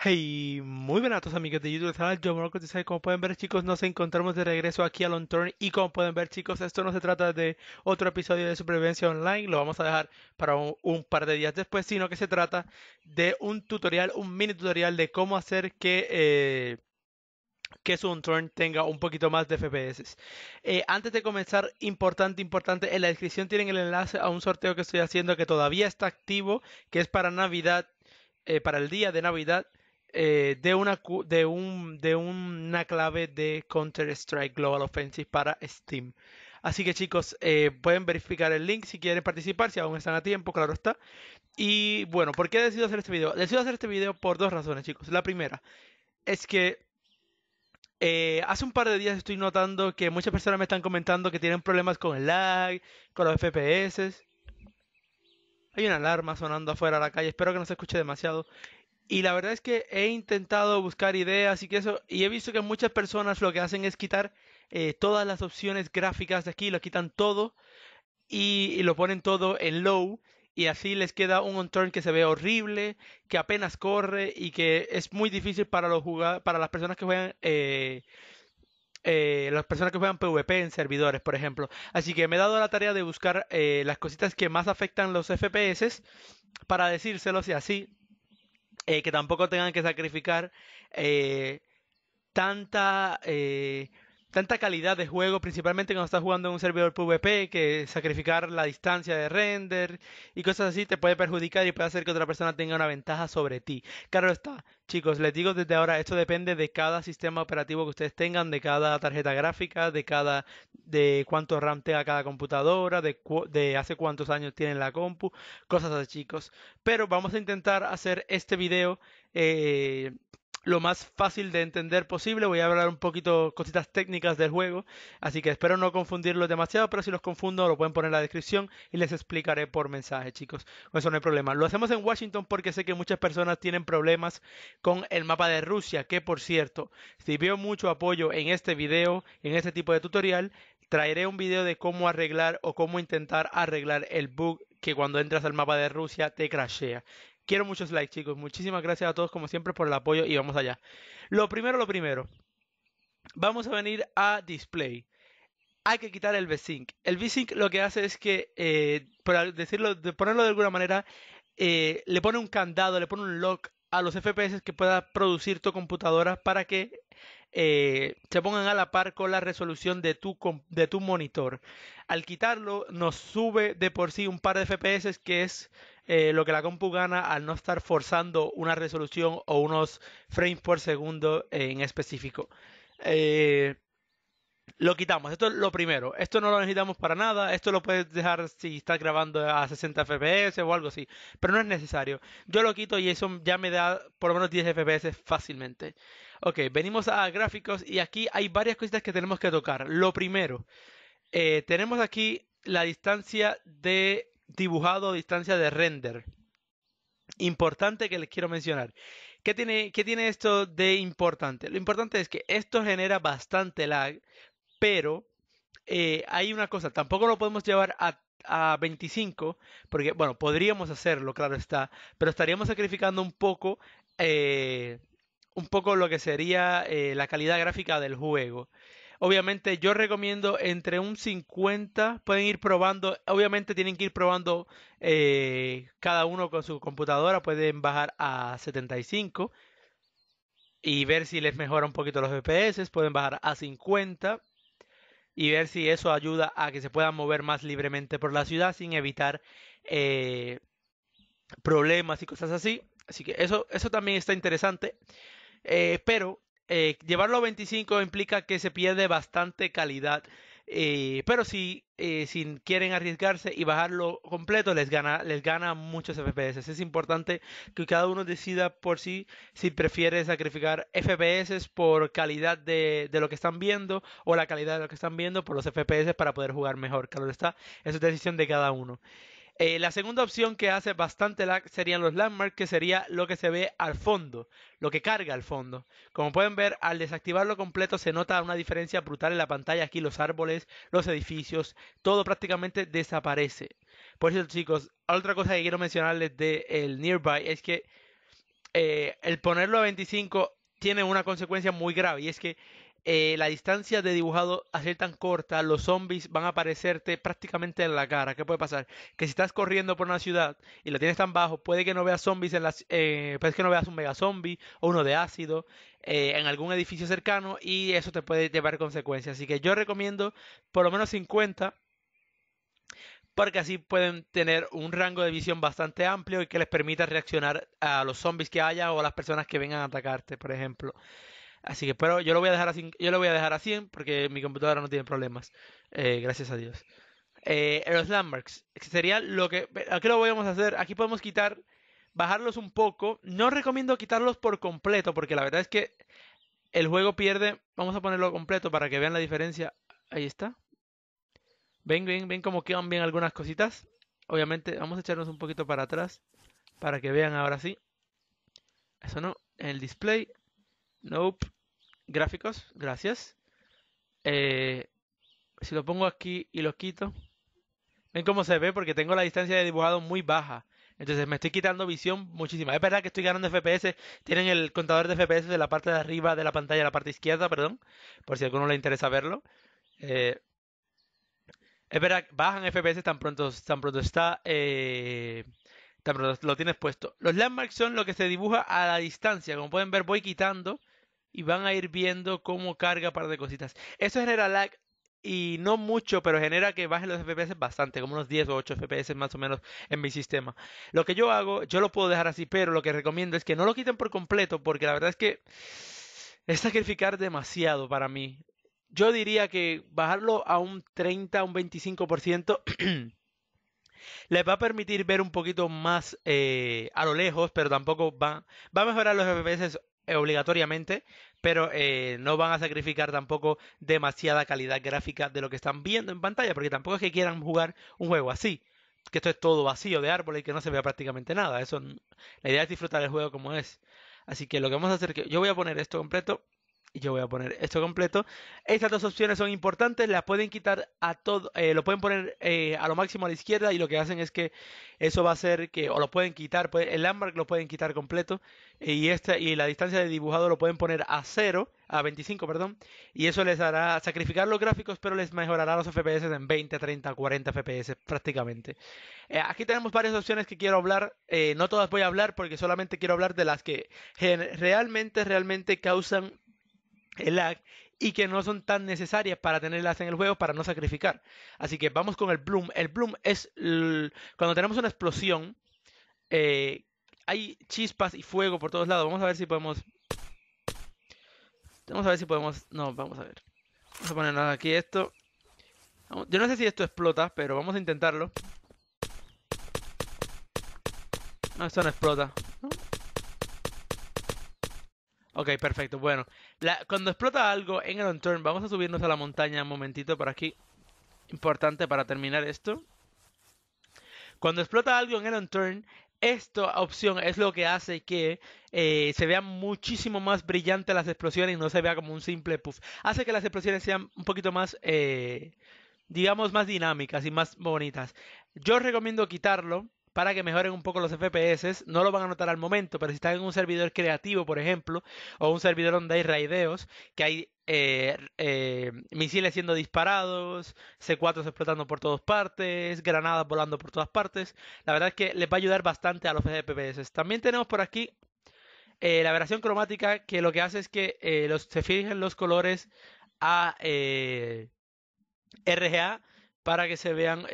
Hey, muy buenas a todos amigos de YouTube, canal Yo Marco Como pueden ver chicos, nos encontramos de regreso aquí a Long y como pueden ver chicos, esto no se trata de otro episodio de supervivencia online, lo vamos a dejar para un, par de días después, sino que se trata de un tutorial, un mini tutorial de cómo hacer que... Eh, que su turn tenga un poquito más de FPS. Eh, antes de comenzar, importante, importante, en la descripción tienen el enlace a un sorteo que estoy haciendo que todavía está activo, que es para Navidad, eh, para el día de Navidad. Eh, de, una, de, un, de una clave de Counter-Strike Global Offensive para Steam. Así que chicos, eh, pueden verificar el link si quieren participar, si aún están a tiempo, claro está. Y bueno, ¿por qué he decidido hacer este video? Decido hacer este video por dos razones, chicos. La primera es que eh, hace un par de días estoy notando que muchas personas me están comentando que tienen problemas con el lag, con los FPS. Hay una alarma sonando afuera de la calle, espero que no se escuche demasiado. Y la verdad es que he intentado buscar ideas y que eso, y he visto que muchas personas lo que hacen es quitar eh, todas las opciones gráficas de aquí, lo quitan todo y, lo ponen todo en low y así les queda un on-turn que se ve horrible, que apenas corre y que es muy difícil para los para las personas que juegan eh, eh, las personas que juegan PvP en servidores, por ejemplo. Así que me he dado la tarea de buscar las cositas que más afectan los FPS para decírselos y así eh, que tampoco tengan que sacrificar eh, tanta eh, tanta calidad de juego, principalmente cuando estás jugando en un servidor PvP, que sacrificar la distancia de render y cosas así te puede perjudicar y puede hacer que otra persona tenga una ventaja sobre ti. Claro está, chicos, les digo desde ahora, esto depende de cada sistema operativo que ustedes tengan, de cada tarjeta gráfica, de cada de cuánto RAM tenga cada computadora, de, de hace cuántos años tienen la compu, cosas así, chicos. Pero vamos a intentar hacer este video eh, lo más fácil de entender posible. Voy a hablar un poquito cositas técnicas del juego, así que espero no confundirlos demasiado, pero si los confundo lo pueden poner en la descripción y les explicaré por mensaje, chicos. Eso no hay problema. Lo hacemos en Washington porque sé que muchas personas tienen problemas con el mapa de Rusia, que por cierto, si veo mucho apoyo en este video, en este tipo de tutorial, traeré un video de cómo arreglar o cómo intentar arreglar el bug que cuando entras al mapa de Rusia te crashea. Quiero muchos likes, chicos. Muchísimas gracias a todos, como siempre, por el apoyo y vamos allá. Lo primero, lo primero. Vamos a venir a display. Hay que quitar el V-Sync. El V-Sync lo que hace es que, eh, por decirlo, de ponerlo de alguna manera, eh, le pone un candado, le pone un lock a los FPS que pueda producir tu computadora para que eh, se pongan a la par con la resolución de tu, de tu monitor. Al quitarlo, nos sube de por sí un par de FPS que es eh, lo que la compu gana al no estar forzando una resolución o unos frames por segundo en específico. Eh, lo quitamos, esto es lo primero. Esto no lo necesitamos para nada. Esto lo puedes dejar si estás grabando a 60 FPS o algo así. Pero no es necesario. Yo lo quito y eso ya me da por lo menos 10 FPS fácilmente. Ok, venimos a gráficos y aquí hay varias cositas que tenemos que tocar. Lo primero, eh, tenemos aquí la distancia de dibujado a distancia de render. Importante que les quiero mencionar. ¿Qué tiene, ¿Qué tiene esto de importante? Lo importante es que esto genera bastante lag, pero eh, hay una cosa, tampoco lo podemos llevar a, a, 25, porque, bueno, podríamos hacerlo, claro está, pero estaríamos sacrificando un poco, eh, un poco lo que sería eh, la calidad gráfica del juego. Obviamente yo recomiendo entre un 50, pueden ir probando, obviamente tienen que ir probando eh, cada uno con su computadora, pueden bajar a 75 y ver si les mejora un poquito los FPS, pueden bajar a 50 y ver si eso ayuda a que se puedan mover más libremente por la ciudad sin evitar eh, problemas y cosas así. Así que eso, eso también está interesante. Eh, pero eh, llevarlo a 25 implica que se pierde bastante calidad. Eh, pero si, eh, quieren arriesgarse y bajarlo completo, les gana, les gana muchos FPS. Es importante que cada uno decida por sí si prefiere sacrificar FPS por calidad de, lo que están viendo o la calidad de lo que están viendo por los FPS para poder jugar mejor. Claro está, eso es decisión de cada uno. Eh, la segunda opción que hace bastante lag serían los landmarks, que sería lo que se ve al fondo, lo que carga al fondo. Como pueden ver, al desactivarlo completo se nota una diferencia brutal en la pantalla. Aquí los árboles, los edificios, todo prácticamente desaparece. Por eso, chicos, otra cosa que quiero mencionarles del el Nearby es que eh, el ponerlo a 25 tiene una consecuencia muy grave y es que eh, la distancia de dibujado a ser tan corta, los zombies van a aparecerte prácticamente en la cara. ¿Qué puede pasar? Que si estás corriendo por una ciudad y la tienes tan bajo, puede que no veas zombies en eh, puede que no veas un mega zombie o uno de ácido eh, en algún edificio cercano y eso te puede llevar consecuencias. Así que yo recomiendo por lo menos 50 porque así pueden tener un rango de visión bastante amplio y que les permita reaccionar a los zombies que haya o a las personas que vengan a atacarte, por ejemplo. Así que pero yo lo voy a dejar así, yo lo voy a dejar a 100 porque mi computadora no tiene problemas. Eh, gracias a Dios. Eh, los landmarks. Sería lo que. Aquí lo vamos a hacer. Aquí podemos quitar. Bajarlos un poco. No recomiendo quitarlos por completo. Porque la verdad es que el juego pierde. Vamos a ponerlo completo para que vean la diferencia. Ahí está. Ven, ven, ven cómo quedan bien algunas cositas. Obviamente, vamos a echarnos un poquito para atrás. Para que vean ahora sí. Eso no. En El display. Nope gráficos, gracias. Eh, si lo pongo aquí y lo quito, ven cómo se ve porque tengo la distancia de dibujado muy baja. Entonces me estoy quitando visión muchísima. Es verdad que estoy ganando FPS. Tienen el contador de FPS de la parte de arriba de la pantalla, la parte izquierda, perdón. Por si a alguno le interesa verlo. Eh, es verdad, bajan FPS tan pronto, tan pronto está. Eh, tan pronto lo tienes puesto. Los landmarks son lo que se dibuja a la distancia. Como pueden ver, voy quitando y van a ir viendo cómo carga par de cositas. Eso genera lag y no mucho, pero genera que bajen los FPS bastante, como unos 10 o 8 FPS más o menos en mi sistema. Lo que yo hago, yo lo puedo dejar así, pero lo que recomiendo es que no lo quiten por completo, porque la verdad es que es sacrificar demasiado para mí. Yo diría que bajarlo a un 30, un 25%. les va a permitir ver un poquito más eh, a lo lejos, pero tampoco va, va a mejorar los FPS eh, obligatoriamente, pero eh, no van a sacrificar tampoco demasiada calidad gráfica de lo que están viendo en pantalla, porque tampoco es que quieran jugar un juego así, que esto es todo vacío de árboles y que no se vea prácticamente nada. Eso, la idea es disfrutar el juego como es. Así que lo que vamos a hacer, que yo voy a poner esto completo y yo voy a poner esto completo. Estas dos opciones son importantes, las pueden quitar a todo, eh, lo pueden poner eh, a lo máximo a la izquierda y lo que hacen es que eso va a hacer que, o lo pueden quitar, pues, el landmark lo pueden quitar completo eh, y, esta, y la distancia de dibujado lo pueden poner a 0, a 25, perdón, y eso les hará sacrificar los gráficos, pero les mejorará los FPS en 20, 30, 40 FPS prácticamente. aquí tenemos varias opciones que quiero hablar, no todas voy a hablar porque solamente quiero hablar de las que realmente, realmente causan el lag y que no son tan necesarias para tenerlas en el juego para no sacrificar. Así que vamos con el bloom. El bloom es cuando tenemos una explosión, eh, hay chispas y fuego por todos lados. Vamos a ver si podemos... Vamos a ver si podemos... No, vamos a ver. Vamos a poner aquí esto. Yo no sé si esto explota, pero vamos a intentarlo. No, esto no explota. Ok, perfecto. Bueno, cuando explota algo en el turn vamos a subirnos a la montaña un momentito por aquí. Importante para terminar esto. Cuando explota algo en el turn esta opción es lo que hace que eh, se vean muchísimo más brillantes las explosiones y no se vea como un simple puff. Hace que las explosiones sean un poquito más, eh, digamos, más dinámicas y más bonitas. Yo recomiendo quitarlo para que mejoren un poco los FPS. No lo van a notar al momento, pero si están en un servidor creativo, por ejemplo, o un servidor donde hay raideos, que hay eh, eh, misiles siendo disparados, C4 explotando por todas partes, granadas volando por todas partes. La verdad es que les va a ayudar bastante a los FPS. También tenemos por aquí eh, la variación cromática, que lo que hace es que los, se fijen los colores a RGA para que se vean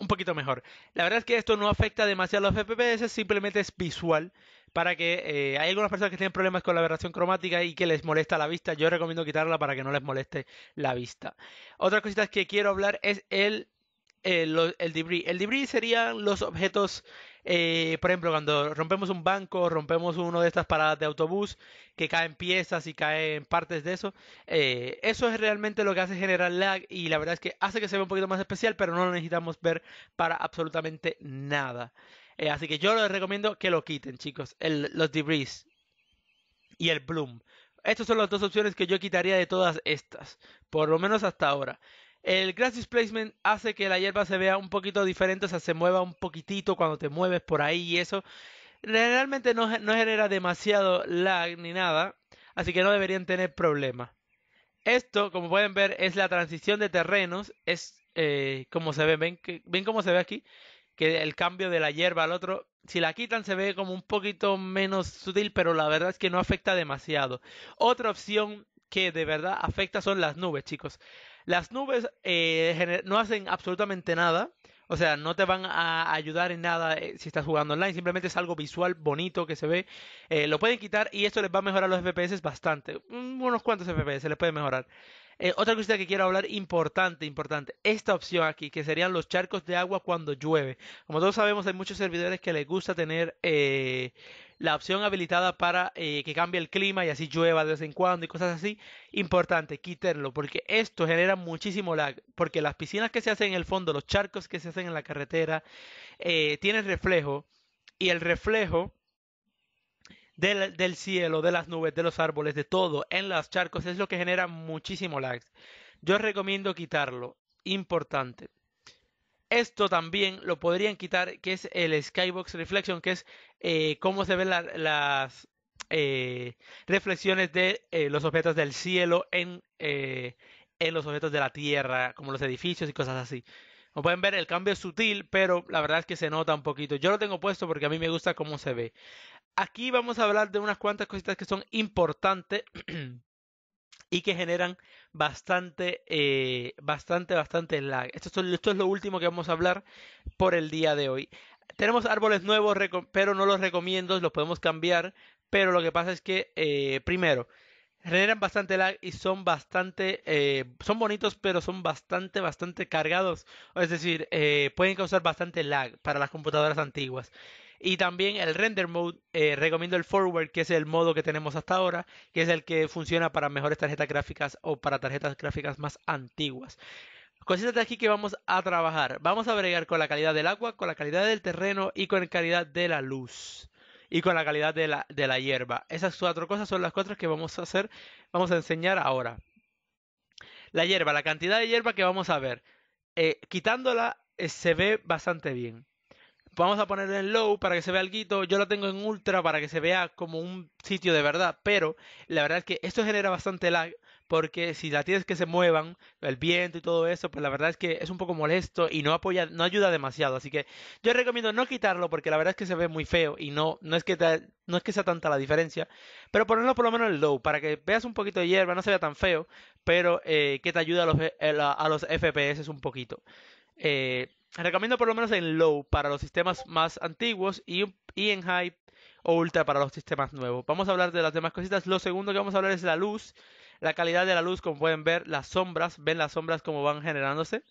un poquito mejor. La verdad es que esto no afecta demasiado a los FPS, simplemente es visual. Para que eh, hay algunas personas que tienen problemas con la aberración cromática y que les molesta la vista. Yo recomiendo quitarla para que no les moleste la vista. Otras cositas que quiero hablar es el, el, eh, el debris. El debris serían los objetos eh, por ejemplo, cuando rompemos un banco, rompemos una de estas paradas de autobús, que caen piezas y caen partes de eso, eh, eso es realmente lo que hace generar lag y la verdad es que hace que se vea un poquito más especial, pero no lo necesitamos ver para absolutamente nada. Eh, así que yo les recomiendo que lo quiten, chicos, los debris y el bloom. Estas son las dos opciones que yo quitaría de todas estas, por lo menos hasta ahora. El grass displacement hace que la hierba se vea un poquito diferente, o sea, se mueva un poquitito cuando te mueves por ahí y eso. Realmente no, genera demasiado lag ni nada, así que no deberían tener problema. Esto, como pueden ver, es la transición de terrenos, es eh, como se ve, ven, ven cómo se ve aquí, que el cambio de la hierba al otro, si la quitan se ve como un poquito menos sutil, pero la verdad es que no afecta demasiado. Otra opción que de verdad afecta son las nubes, chicos. Las nubes eh, no hacen absolutamente nada. O sea, no te van a ayudar en nada eh, si estás jugando online. Simplemente es algo visual, bonito, que se ve. Eh, lo pueden quitar y esto les va a mejorar los FPS bastante. unos cuantos FPS les puede mejorar. Eh, otra cosa que quiero hablar importante, importante, esta opción aquí, que serían los charcos de agua cuando llueve. Como todos sabemos, hay muchos servidores que les gusta tener eh, la opción habilitada para eh, que cambie el clima y así llueva de vez en cuando y cosas así. Importante, quitarlo porque esto genera muchísimo lag, porque las piscinas que se hacen en el fondo, los charcos que se hacen en la carretera, tienen reflejo y el reflejo del, cielo, de las nubes, de los árboles, de todo, en los charcos, es lo que genera muchísimo lag. Yo recomiendo quitarlo. Importante. Esto también lo podrían quitar, que es el Skybox Reflection, que es eh, cómo se ven las eh, reflexiones de eh, los objetos del cielo en, en los objetos de la tierra, como los edificios y cosas así. Como pueden ver, el cambio es sutil, pero la verdad es que se nota un poquito. Yo lo tengo puesto porque a mí me gusta cómo se ve. Aquí vamos a hablar de unas cuantas cositas que son importantes y que generan bastante, eh, bastante, bastante lag. Esto, es lo último que vamos a hablar por el día de hoy. Tenemos árboles nuevos, pero no los recomiendo, los podemos cambiar. Pero lo que pasa es que, eh, primero, generan bastante lag y son bastante, eh, son bonitos, pero son bastante, bastante cargados. Es decir, pueden causar bastante lag para las computadoras antiguas. Y también el render mode, eh, recomiendo el forward, que es el modo que tenemos hasta ahora, que es el que funciona para mejores tarjetas gráficas o para tarjetas gráficas más antiguas. Cositas de aquí que vamos a trabajar. Vamos a bregar con la calidad del agua, con la calidad del terreno y con la calidad de la luz. Y con la calidad de la, de la hierba. Esas cuatro cosas son las cuatro que vamos a hacer, vamos a enseñar ahora. La hierba, la cantidad de hierba que vamos a ver. Eh, quitándola eh, se ve bastante bien. Vamos a ponerle en low para que se vea el guito. Yo lo tengo en ultra para que se vea como un sitio de verdad. Pero la verdad es que esto genera bastante lag. Porque si la tienes que se muevan, el viento y todo eso, pues la verdad es que es un poco molesto y no apoya, no ayuda demasiado. Así que yo recomiendo no quitarlo porque la verdad es que se ve muy feo y no, no es que no es que sea tanta la diferencia. Pero ponerlo por lo menos en low para que veas un poquito de hierba, no se vea tan feo, pero eh, que te ayude a los, eh, a los FPS un poquito. Eh, recomiendo por lo menos en low para los sistemas más antiguos y, en high o ultra para los sistemas nuevos. Vamos a hablar de las demás cositas. Lo segundo que vamos a hablar es la luz, la calidad de la luz, como pueden ver, las sombras, ven las sombras como van generándose.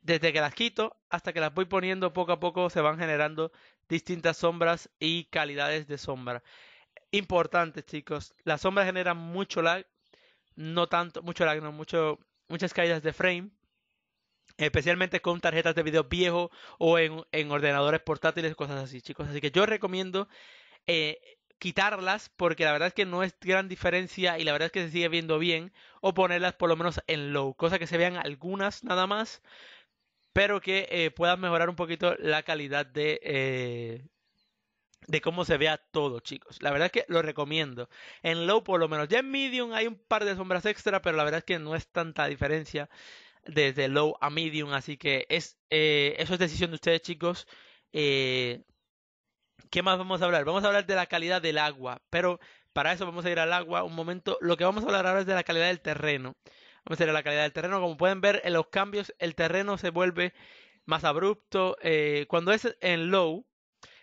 Desde que las quito hasta que las voy poniendo poco a poco se van generando distintas sombras y calidades de sombra. Importante, chicos, las sombras generan mucho lag, no tanto, mucho lag, no mucho muchas caídas de frame especialmente con tarjetas de video viejo o en, en ordenadores portátiles, cosas así, chicos. Así que yo recomiendo eh, quitarlas porque la verdad es que no es gran diferencia y la verdad es que se sigue viendo bien o ponerlas por lo menos en low, cosa que se vean algunas nada más, pero que eh, puedan mejorar un poquito la calidad de... Eh, de cómo se vea todo, chicos. La verdad es que lo recomiendo. En low por lo menos. Ya en medium hay un par de sombras extra, pero la verdad es que no es tanta diferencia desde low a medium. Así que es, eh, eso es decisión de ustedes, chicos. Eh, ¿Qué más vamos a hablar? Vamos a hablar de la calidad del agua, pero para eso vamos a ir al agua un momento. Lo que vamos a hablar ahora es de la calidad del terreno. Vamos a ir a la calidad del terreno. Como pueden ver en los cambios, el terreno se vuelve más abrupto. Eh, cuando es en low,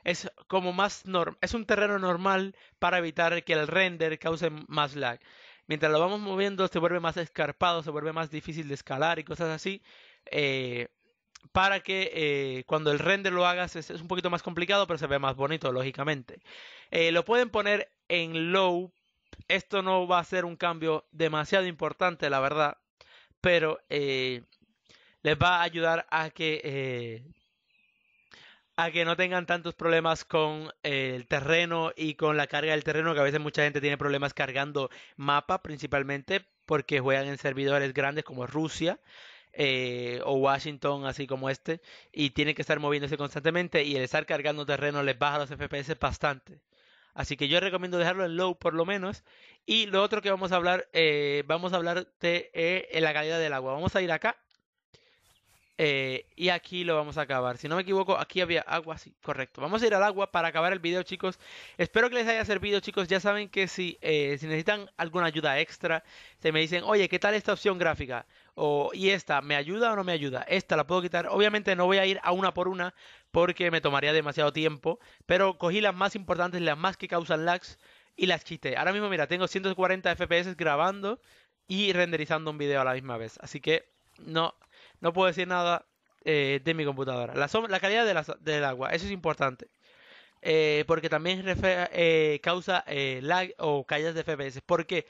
es como más norm es un terreno normal para evitar que el render cause más lag mientras lo vamos moviendo se vuelve más escarpado, se vuelve más difícil de escalar y cosas así. Eh, para que eh, cuando el render lo hagas es, un poquito más complicado, pero se ve más bonito, lógicamente. Eh, lo pueden poner en low. Esto no va a ser un cambio demasiado importante, la verdad. Pero les va a ayudar a que a que no tengan tantos problemas con eh, el terreno y con la carga del terreno, que a veces mucha gente tiene problemas cargando mapa, principalmente porque juegan en servidores grandes como Rusia. Eh, o Washington, así como este, y tienen que estar moviéndose constantemente y el estar cargando terreno les baja los FPS bastante. Así que yo recomiendo dejarlo en low por lo menos. Y lo otro que vamos a hablar, eh, vamos a hablar de la calidad del agua. Vamos a ir acá eh, y aquí lo vamos a acabar. Si no me equivoco, aquí había agua, sí, correcto. Vamos a ir al agua para acabar el video, chicos. Espero que les haya servido, chicos. Ya saben que si, eh, si necesitan alguna ayuda extra, se me dicen, oye, ¿qué tal esta opción gráfica? O, ¿Y esta? ¿Me ayuda o no me ayuda? Esta la puedo quitar. Obviamente no voy a ir a una por una porque me tomaría demasiado tiempo. Pero cogí las más importantes, las más que causan lags y las quité. Ahora mismo, mira, tengo 140 FPS grabando y renderizando un video a la misma vez. Así que no no puedo decir nada eh, de mi computadora. La, calidad del agua, eso es importante. Eh, porque también eh, causa lag o caídas de FPS. ¿Por qué?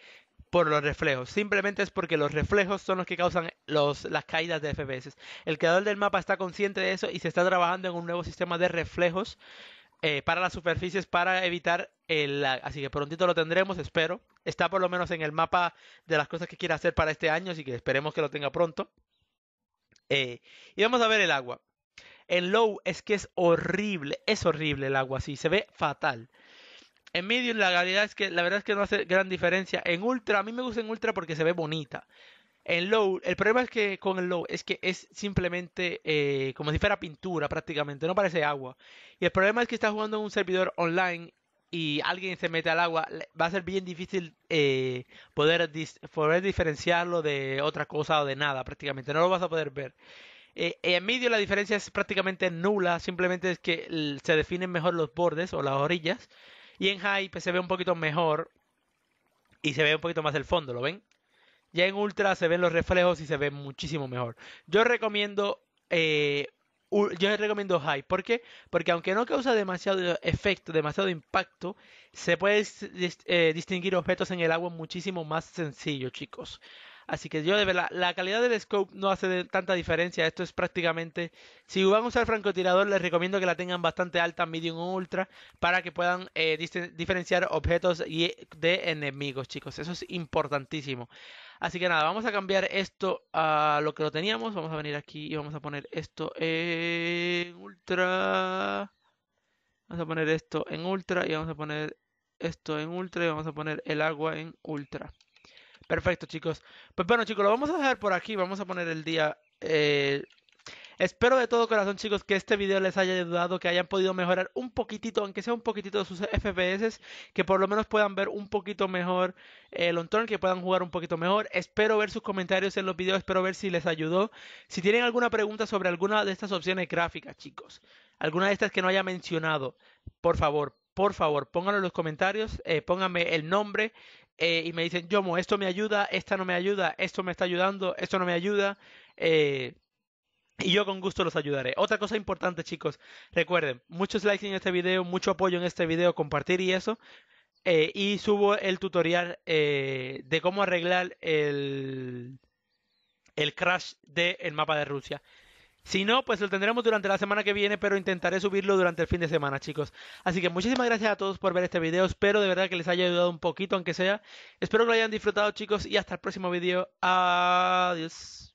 Por los reflejos. Simplemente es porque los reflejos son los que causan las caídas de FPS. El creador del mapa está consciente de eso y se está trabajando en un nuevo sistema de reflejos para las superficies para evitar el lag. Así que prontito lo tendremos, espero. Está por lo menos en el mapa de las cosas que quiere hacer para este año, así que esperemos que lo tenga pronto. Eh, y vamos a ver el agua. En low es que es horrible, es horrible el agua así, se ve fatal. En medium la realidad es que la verdad es que no hace gran diferencia. En ultra, a mí me gusta en ultra porque se ve bonita. En low, el problema es que con el low es que es simplemente eh, como si fuera pintura prácticamente, no parece agua. Y el problema es que está jugando en un servidor online y alguien se mete al agua, va a ser bien difícil eh, poder, diferenciarlo de otra cosa o de nada, prácticamente. No lo vas a poder ver. Eh, en medio la diferencia es prácticamente nula, simplemente es que se definen mejor los bordes o las orillas. Y en high pues, se ve un poquito mejor y se ve un poquito más el fondo, ¿lo ven? Ya en ultra se ven los reflejos y se ve muchísimo mejor. Yo recomiendo eh, yo les recomiendo High. ¿Por qué? Porque aunque no causa demasiado efecto, demasiado impacto, se puede eh, distinguir objetos en el agua muchísimo más sencillo, chicos. Así que yo de verdad, la calidad del scope no hace tanta diferencia. Esto es prácticamente, si van a usar francotirador, les recomiendo que la tengan bastante alta, medium o ultra, para que puedan eh, diferenciar objetos y de enemigos, chicos. Eso es importantísimo. Así que nada, vamos a cambiar esto a lo que lo teníamos. Vamos a venir aquí y vamos a poner esto en ultra. Vamos a poner esto en ultra y vamos a poner esto en ultra y vamos a poner el agua en ultra. Perfecto, chicos. Pues bueno, chicos, lo vamos a dejar por aquí. Vamos a poner el día. Eh, espero de todo corazón, chicos, que este video les haya ayudado, que hayan podido mejorar un poquitito, aunque sea un poquitito sus FPS, que por lo menos puedan ver un poquito mejor eh, el entorno que puedan jugar un poquito mejor. Espero ver sus comentarios en los videos, espero ver si les ayudó. Si tienen alguna pregunta sobre alguna de estas opciones gráficas, chicos, alguna de estas que no haya mencionado, por favor, por favor, pónganlo en los comentarios, eh, pónganme el nombre, eh, y me dicen, Yomo, esto me ayuda, esta no me ayuda, esto me está ayudando, esto no me ayuda. Eh, y yo con gusto los ayudaré. Otra cosa importante, chicos, recuerden, muchos likes en este video, mucho apoyo en este video, compartir y eso. Eh, y subo el tutorial de cómo arreglar el, el crash del mapa de Rusia. Si no, pues lo tendremos durante la semana que viene, pero intentaré subirlo durante el fin de semana, chicos. Así que muchísimas gracias a todos por ver este video. Espero de verdad que les haya ayudado un poquito, aunque sea. Espero que lo hayan disfrutado, chicos, y hasta el próximo video. Adiós.